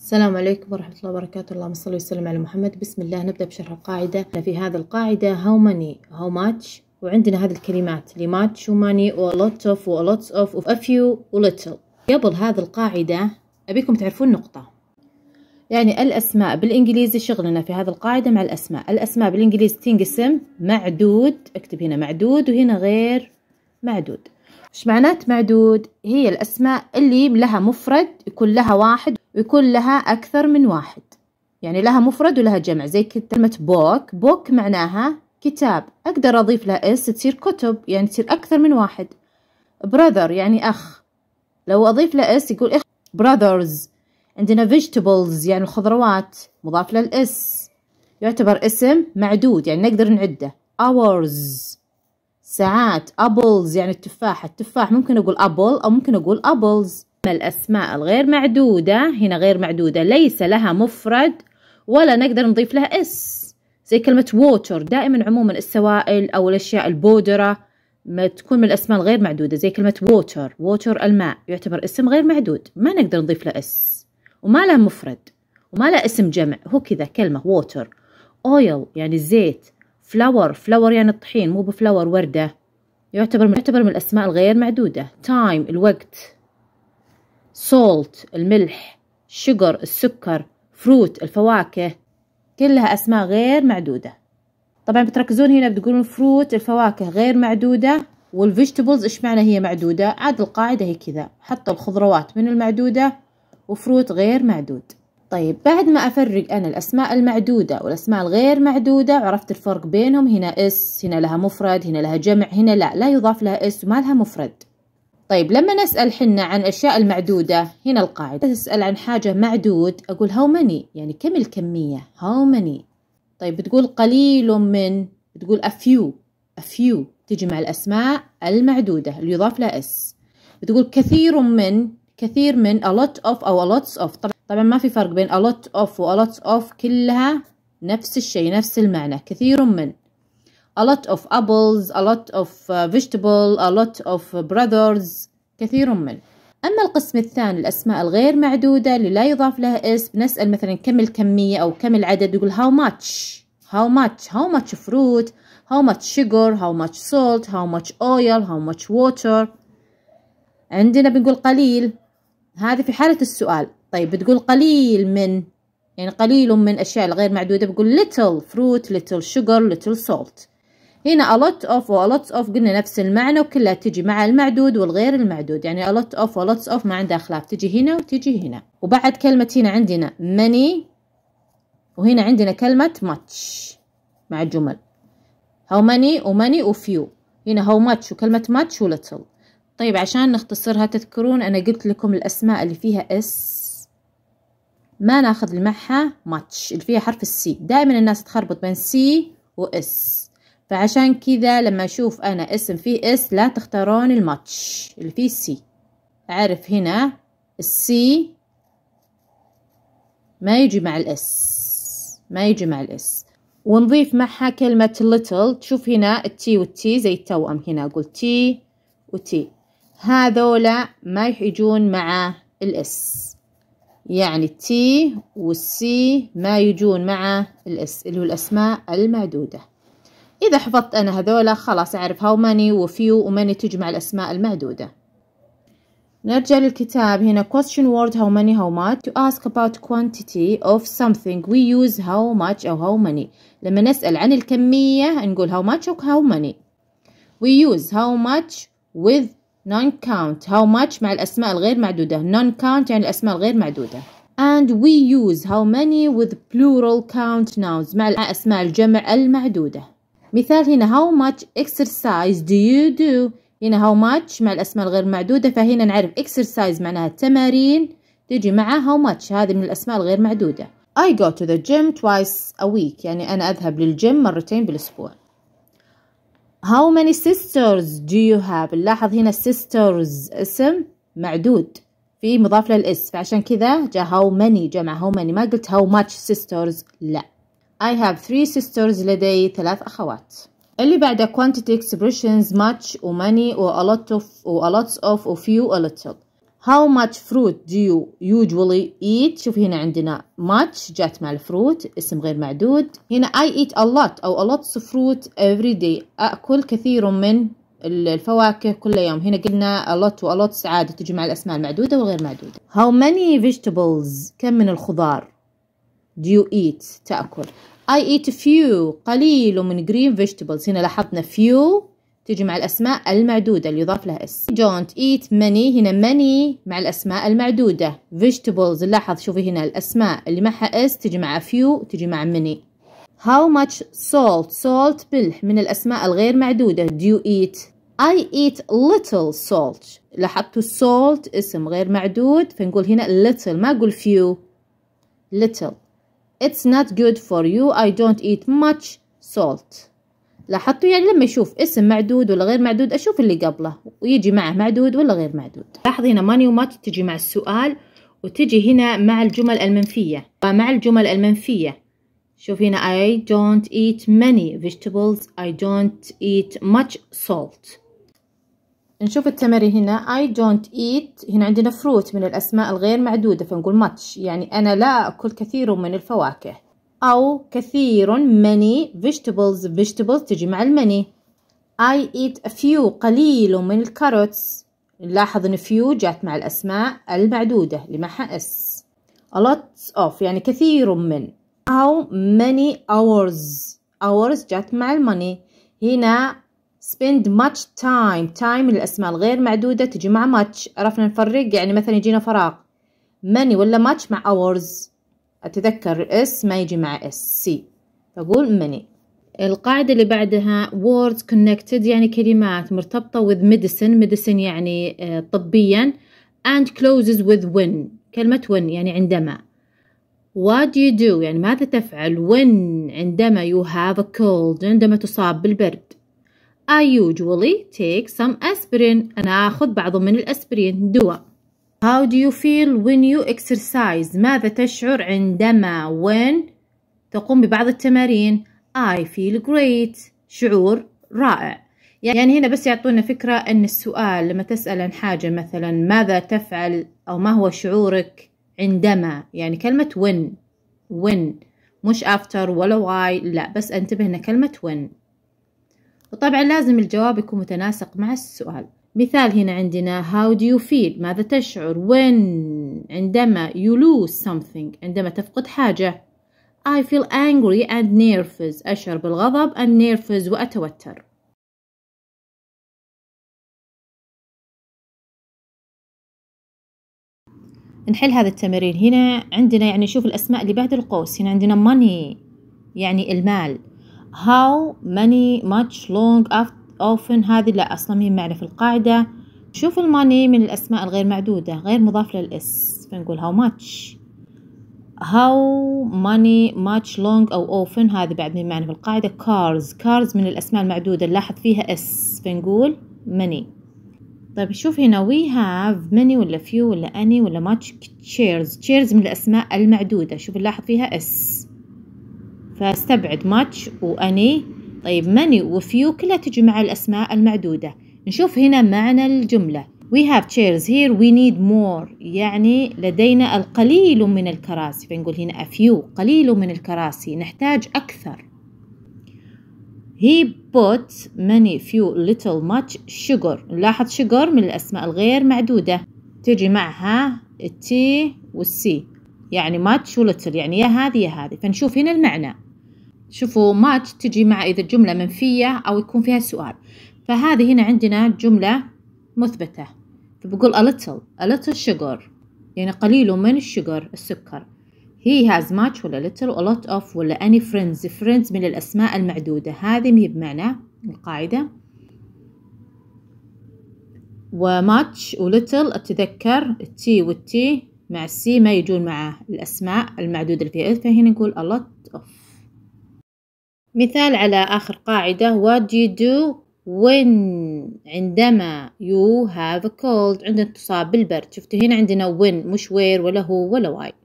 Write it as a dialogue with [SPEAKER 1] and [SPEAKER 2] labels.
[SPEAKER 1] السلام عليكم ورحمة الله وبركاته اللهم صل وسلم على محمد بسم الله نبدأ بشرح القاعدة في هذا القاعدة how many how much وعندنا هذه الكلمات ماتش وماني ولوت اوف ولوتس اوف وا few وليتل قبل هذه القاعدة أبيكم تعرفون نقطة يعني الأسماء بالإنجليزي شغلنا في هذه القاعدة مع الأسماء الأسماء بالإنجليزي تنقسم معدود اكتب هنا معدود وهنا غير معدود إيش معنات معدود هي الأسماء اللي لها مفرد يكون لها واحد ويكون لها أكثر من واحد يعني لها مفرد ولها جمع زي كلمة بوك بوك معناها كتاب أقدر أضيف لها اس تصير كتب يعني تصير أكثر من واحد brother يعني أخ لو أضيف له اس يقول إخ brothers عندنا vegetables يعني الخضروات مضاف للإس يعتبر اسم معدود يعني نقدر نعده hours ساعات apples يعني التفاحة التفاح ممكن أقول apple أو ممكن أقول apples الأسماء الغير معدودة هنا غير معدودة ليس لها مفرد ولا نقدر نضيف لها اس زي كلمة ووتر دائما عموما السوائل أو الأشياء البودرة ما تكون من الأسماء الغير معدودة زي كلمة ووتر ووتر الماء يعتبر اسم غير معدود ما نقدر نضيف له اس وما له مفرد وما له اسم جمع هو كذا كلمة ووتر اويل يعني الزيت فلاور فلاور يعني الطحين مو بفلاور وردة يعتبر من يعتبر من الأسماء الغير معدودة تايم الوقت salt الملح sugar السكر fruit الفواكه كلها أسماء غير معدودة طبعا بتركزون هنا بتقولون fruit الفواكه غير معدودة والفيجيتابلز إيش معنى هي معدودة عاد القاعدة هي كذا حط الخضروات من المعدودة وفروت غير معدود طيب بعد ما أفرق أنا الأسماء المعدودة والأسماء الغير معدودة عرفت الفرق بينهم هنا اس هنا لها مفرد هنا لها جمع هنا لا لا يضاف لها اس وما لها مفرد طيب لما نسأل حنا عن أشياء المعدودة هنا القاعدة تسأل عن حاجة معدود أقول how many يعني كم الكمية how many طيب بتقول قليل من بتقول a few a few تجمع الأسماء المعدودة اللي يضاف لها اس بتقول كثير من كثير من a lot of أو a lots of طبعا, طبعا ما في فرق بين a lot of و a lots of كلها نفس الشيء نفس المعنى كثير من a lot of apples a lot of uh, vegetable a lot of uh, brothers كثير من أما القسم الثاني الأسماء الغير معدودة اللي لا يضاف لها اسم نسأل مثلا كم الكمية أو كم العدد يقول how much how much how much fruit how much sugar how much salt how much oil how much water عندنا بنقول قليل هذا في حالة السؤال طيب بتقول قليل من يعني قليل من أشياء الغير معدودة بقول little fruit little sugar little salt هنا a lot of و a lot of قلنا نفس المعنى وكلها تجي مع المعدود والغير المعدود يعني a lot of و lots of ما عندها خلاف تجي هنا وتجي هنا وبعد كلمة هنا عندنا many وهنا عندنا كلمة much مع الجمل how many وماني وفيو هنا how much وكلمة much و little طيب عشان نختصرها تذكرون أنا قلت لكم الأسماء اللي فيها اس ما ناخذ اللي معها much اللي فيها حرف السي دائما الناس تخربط بين سي واس فعشان كذا لما أشوف أنا اسم فيه اس لا تختارون الماتش اللي فيه سي أعرف هنا السي ما يجي مع الاس ما يجي مع الاس ونضيف معها كلمة little تشوف هنا التي والتي زي التوأم هنا أقول تي وتي هذولا يعني ما يجون مع الاس يعني التي والسي ما يجون مع الاس اللي هو الأسماء المعدودة إذا حفظت أنا هذولا خلاص أعرف هاو ماني وفيو وماني تجمع الأسماء المعدودة نرجع للكتاب هنا question word how many how much to ask about quantity of something we use how much أو how many لما نسأل عن الكمية نقول how much أو how many we use how much with non count how much مع الأسماء الغير معدودة non count يعني الأسماء الغير معدودة and we use how many with plural count nouns مع الأسماء الجمع المعدودة مثال هنا how much exercise do you do هنا how much مع الأسماء الغير معدودة فهنا نعرف exercise معناها التمارين تجي مع how much هذه من الأسماء الغير معدودة I go to the gym twice a week يعني أنا أذهب للجيم مرتين بالأسبوع How many sisters do you have نلاحظ هنا sisters اسم معدود في مضاف للإس فعشان كذا جاء how many جمع how many ما قلت how much sisters لا I have three sisters لدي ثلاث أخوات اللي بعده quantity expressions much و many و a lot of و a lots of و few a little How much fruit do you usually eat شوف هنا عندنا much جات مع الفروت اسم غير معدود هنا I eat a lot أو a lots of fruit every day أكل كثير من الفواكه كل يوم هنا قلنا a lot و a lots عادة تجمع الأسماء المعدودة وغير معدودة How many vegetables كم من الخضار do you eat تأكل I eat few قليل من green vegetables هنا لاحظنا few تجي مع الأسماء المعدودة اللي يضاف لها اس don't eat many هنا many مع الأسماء المعدودة vegetables لاحظ شوفي هنا الأسماء اللي معها اس تجي مع few تجي مع many how much salt salt ملح من الأسماء الغير معدودة do you eat I eat little salt لاحظتوا salt اسم غير معدود فنقول هنا little ما أقول few little It's not good for you I don't eat much salt لاحظتوا يعني لما يشوف اسم معدود ولا غير معدود أشوف اللي قبله ويجي معه معدود ولا غير معدود لاحظ هنا ماني much تجي مع السؤال وتجي هنا مع الجمل المنفية ومع الجمل المنفية شوف هنا I don't eat many vegetables I don't eat much salt نشوف التمري هنا I don't eat هنا عندنا فروت من الأسماء الغير معدودة فنقول much يعني أنا لا أكل كثير من الفواكه أو كثير many vegetables vegetables تجي مع المني I eat a few قليل من الكاروتس نلاحظ ان few جات مع الأسماء المعدودة لمعها S a lot of يعني كثير من أو many hours hours جات مع المني هنا spend much time time الأسماء الغير معدودة تجي مع much عرفنا نفرق يعني مثلا يجينا فراغ many ولا much مع hours أتذكر اس ما يجي مع اس سي فأقول many القاعدة اللي بعدها words connected يعني كلمات مرتبطة with medicine medicine يعني آه، طبيا and closes with when كلمة when يعني عندما What do you do يعني ماذا تفعل when عندما you have a cold عندما تصاب بالبرد I usually take some aspirin أنا آخذ بعض من الأسبرين دواء How do you feel when you exercise ماذا تشعر عندما when تقوم ببعض التمارين I feel great شعور رائع يعني هنا بس يعطونا فكرة أن السؤال لما تسأل عن حاجة مثلا ماذا تفعل أو ما هو شعورك عندما يعني كلمة when when مش after ولا why لا بس انتبه هنا كلمة when وطبعا لازم الجواب يكون متناسق مع السؤال مثال هنا عندنا how do you feel ماذا تشعر when عندما you lose something عندما تفقد حاجة I feel angry and nervous أشعر بالغضب and nervous وأتوتر نحل هذا التمرين هنا عندنا يعني شوف الأسماء اللي بعد القوس هنا عندنا money يعني المال how many much long often هذه لا أصلا هي في القاعدة شوف الماني من الأسماء الغير معدودة غير مضاف للإس فنقول how much how many much long أو often هذه بعد مين معنى في القاعدة cars cars من الأسماء المعدودة نلاحظ فيها اس فنقول many طيب شوف هنا we have many ولا few ولا any ولا much chairs chairs من الأسماء المعدودة شوف نلاحظ فيها اس فاستبعد ماتش وأني طيب ماني وفيو كلها تجمع الأسماء المعدودة نشوف هنا معنى الجملة We have chairs here we need more يعني لدينا القليل من الكراسي فنقول هنا a few قليل من الكراسي نحتاج أكثر He bought many few little much sugar نلاحظ sugar من الأسماء الغير معدودة تجي معها التي والسي يعني ماتش ولتل يعني يا هذه يا هذه فنشوف هنا المعنى شوفوا ماتش تجي مع إذا الجملة منفية أو يكون فيها سؤال فهذه هنا عندنا جملة مثبتة فبقول a little a little sugar يعني قليل من الشجر السكر he has much ولا little a lot of ولا any friends friends من الأسماء المعدودة هذه مي بمعنى القاعدة وماتش ولتل أتذكر التي والتي مع السي ما يجون مع الأسماء المعدودة اللي فيها فهنا نقول a lot of مثال على آخر قاعدة what do you do when عندما you have a cold عندنا تصاب بالبرد شفتوا هنا عندنا when مش where ولا هو ولا why